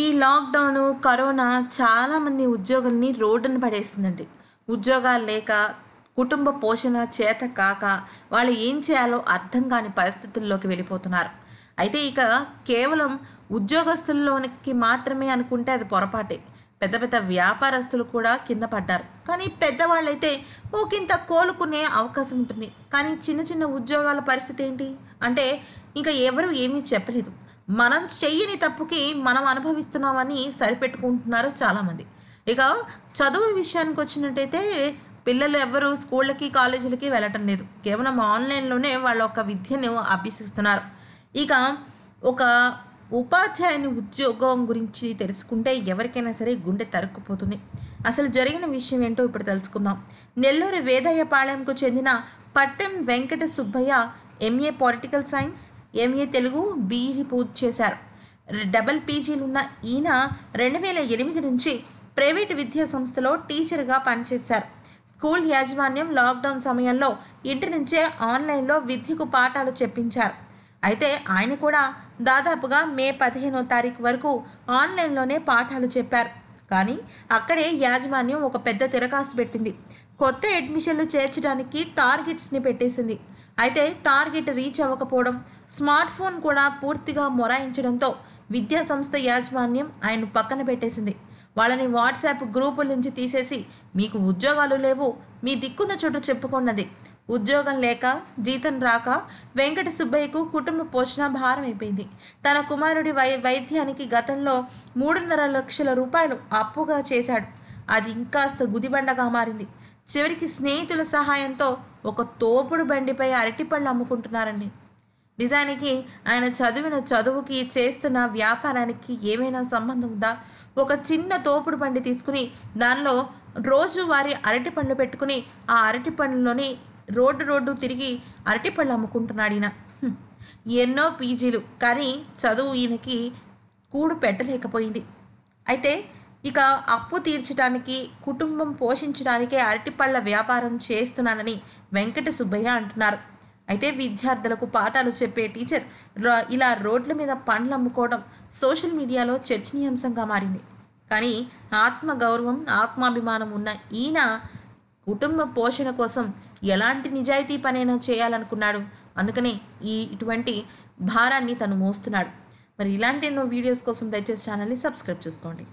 ఈ lockdown corona చాలామంది ఉద్యోగుల్ని రోడ్డును పడేసిందండి ఉద్యోగాలు లేక కుటుంబ పోషణ చేత కాక వాళ్ళు ఏం చేయాలో అర్థం కాని పరిస్థితుల్లోకి వెళ్ళిపోతున్నారు అయితే ఇక కేవలం ఉద్యోగస్తుల్లోనికి మాత్రమే అనుకుంటే అది పొరపాటే పెద్ద పెద్ద వ్యాపారస్తులు కూడా కింద పడ్డారు కానీ పెద్దవాళ్ళైతే ఓకింత కోలుకునే అవకాశం ఉంటుంది కానీ చిన్న చిన్న ఉద్యోగాల పరిస్థితి ఏంటి అంటే ఇంకా ఎవరు ఏమీ చెప్పలేదు మనం చెయ్యని తప్పుకి మనం అనుభవిస్తున్నామని సరిపెట్టుకుంటున్నారు చాలామంది ఇక చదువు విషయానికి వచ్చినట్టయితే పిల్లలు ఎవ్వరు స్కూళ్ళకి కాలేజీలకి వెళ్ళటం లేదు కేవలం ఆన్లైన్లోనే వాళ్ళ యొక్క విద్యను అభ్యసిస్తున్నారు ఇక ఒక ఉపాధ్యాయుని ఉద్యోగం గురించి తెలుసుకుంటే ఎవరికైనా సరే గుండె తరుక్కుపోతుంది అసలు జరిగిన విషయం ఏంటో ఇప్పుడు తెలుసుకుందాం నెల్లూరు వేదయ్యపాళెంకు చెందిన Pattem Venkata Subbaiah MA political science MA Telugu BEd పూర్తి చేశారు డబల్ పీజీలున్న ఈయన రెండు వేల ఎనిమిది నుంచి ప్రైవేటు విద్యా సంస్థలో టీచర్గా పనిచేశారు స్కూల్ యాజమాన్యం లాక్డౌన్ సమయంలో ఇంటి నుంచే ఆన్లైన్లో విద్యకు పాఠాలు చెప్పించారు అయితే ఆయన కూడా దాదాపుగా మే పదిహేనో తారీఖు వరకు ఆన్లైన్లోనే పాఠాలు చెప్పారు కానీ అక్కడే యాజమాన్యం ఒక పెద్ద తిరకాసు పెట్టింది కొత్త అడ్మిషన్లు చేర్చడానికి టార్గెట్స్ని పెట్టేసింది అయితే టార్గెట్ రీచ్ అవ్వకపోవడం స్మార్ట్ ఫోన్ కూడా పూర్తిగా మొరాయించడంతో విద్యా సంస్థ యాజమాన్యం ఆయన పక్కన పెట్టేసింది వాళ్ళని వాట్సాప్ గ్రూపుల నుంచి తీసేసి మీకు ఉద్యోగాలు లేవు మీ దిక్కున్న చోటు చెప్పుకున్నది ఉద్యోగం లేక జీతం రాక వెంకట సుబ్బయ్యకు కుటుంబ పోషణ భారం అయిపోయింది తన కుమారుడి వై వైద్యానికి గతంలో మూడున్నర లక్షల రూపాయలు అప్పుగా చేశాడు అది ఇంకాస్త గుదిబండగా మారింది చివరికి స్నేహితుల సహాయంతో ఒక తోపుడు బండిపై అరటిపళ్ళు అమ్ముకుంటున్నారండి నిజానికి ఆయన చదివిన చదువుకి చేస్తున్న వ్యాపారానికి ఏమైనా సంబంధం ఉందా ఒక చిన్న తోపుడు బండి తీసుకుని దానిలో వారి అరటి పండ్లు పెట్టుకుని ఆ అరటి పండ్లలోని రోడ్డు రోడ్డు తిరిగి అరటి పళ్ళు అమ్ముకుంటున్నాడు ఈయన ఎన్నో పీజీలు కానీ చదువు ఈయనకి కూడు పెట్టలేకపోయింది అయితే ఇక అప్పు తీర్చడానికి కుటుంబం పోషించడానికే అరటిపళ్ళ వ్యాపారం చేస్తున్నానని వెంకట సుబ్బయ్య అంటున్నారు అయితే విద్యార్థులకు పాఠాలు చెప్పే టీచర్ ఇలా రోడ్ల మీద పండ్లు అమ్ముకోవడం సోషల్ మీడియాలో చర్చనీయాంశంగా మారింది కానీ ఆత్మగౌరవం ఆత్మాభిమానం ఉన్న ఈయన కుటుంబ పోషణ కోసం ఎలాంటి నిజాయితీ పనైనా చేయాలనుకున్నాడు అందుకనే ఈ ఇటువంటి భారాన్ని తను మోస్తున్నాడు మరి ఇలాంటి ఎన్నో వీడియోస్ కోసం దయచేసి ఛానల్ని సబ్స్క్రైబ్ చేసుకోండి